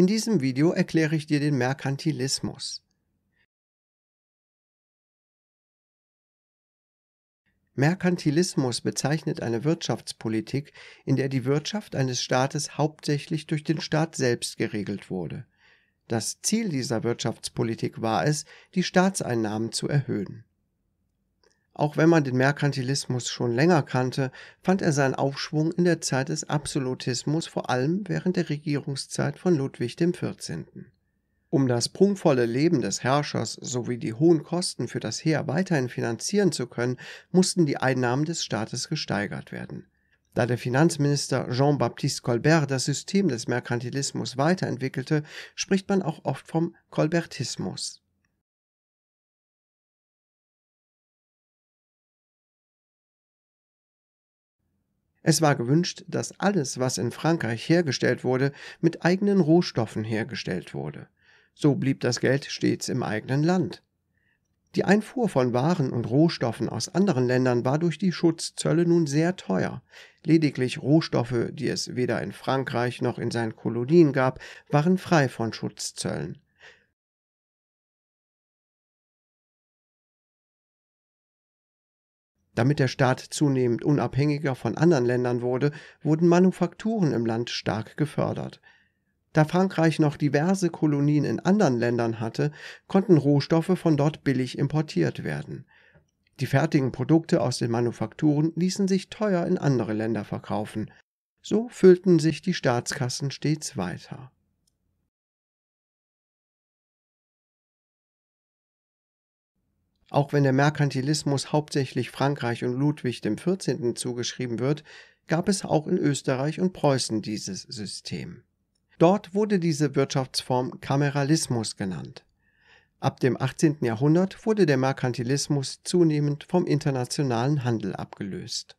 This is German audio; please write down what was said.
In diesem Video erkläre ich dir den Merkantilismus. Merkantilismus bezeichnet eine Wirtschaftspolitik, in der die Wirtschaft eines Staates hauptsächlich durch den Staat selbst geregelt wurde. Das Ziel dieser Wirtschaftspolitik war es, die Staatseinnahmen zu erhöhen auch wenn man den Merkantilismus schon länger kannte, fand er seinen Aufschwung in der Zeit des Absolutismus, vor allem während der Regierungszeit von Ludwig XIV. Um das prunkvolle Leben des Herrschers sowie die hohen Kosten für das Heer weiterhin finanzieren zu können, mussten die Einnahmen des Staates gesteigert werden. Da der Finanzminister Jean-Baptiste Colbert das System des Merkantilismus weiterentwickelte, spricht man auch oft vom Colbertismus. Es war gewünscht, dass alles, was in Frankreich hergestellt wurde, mit eigenen Rohstoffen hergestellt wurde. So blieb das Geld stets im eigenen Land. Die Einfuhr von Waren und Rohstoffen aus anderen Ländern war durch die Schutzzölle nun sehr teuer. Lediglich Rohstoffe, die es weder in Frankreich noch in seinen Kolonien gab, waren frei von Schutzzöllen. Damit der Staat zunehmend unabhängiger von anderen Ländern wurde, wurden Manufakturen im Land stark gefördert. Da Frankreich noch diverse Kolonien in anderen Ländern hatte, konnten Rohstoffe von dort billig importiert werden. Die fertigen Produkte aus den Manufakturen ließen sich teuer in andere Länder verkaufen. So füllten sich die Staatskassen stets weiter Auch wenn der Merkantilismus hauptsächlich Frankreich und Ludwig XIV. zugeschrieben wird, gab es auch in Österreich und Preußen dieses System. Dort wurde diese Wirtschaftsform Kameralismus genannt. Ab dem 18. Jahrhundert wurde der Merkantilismus zunehmend vom internationalen Handel abgelöst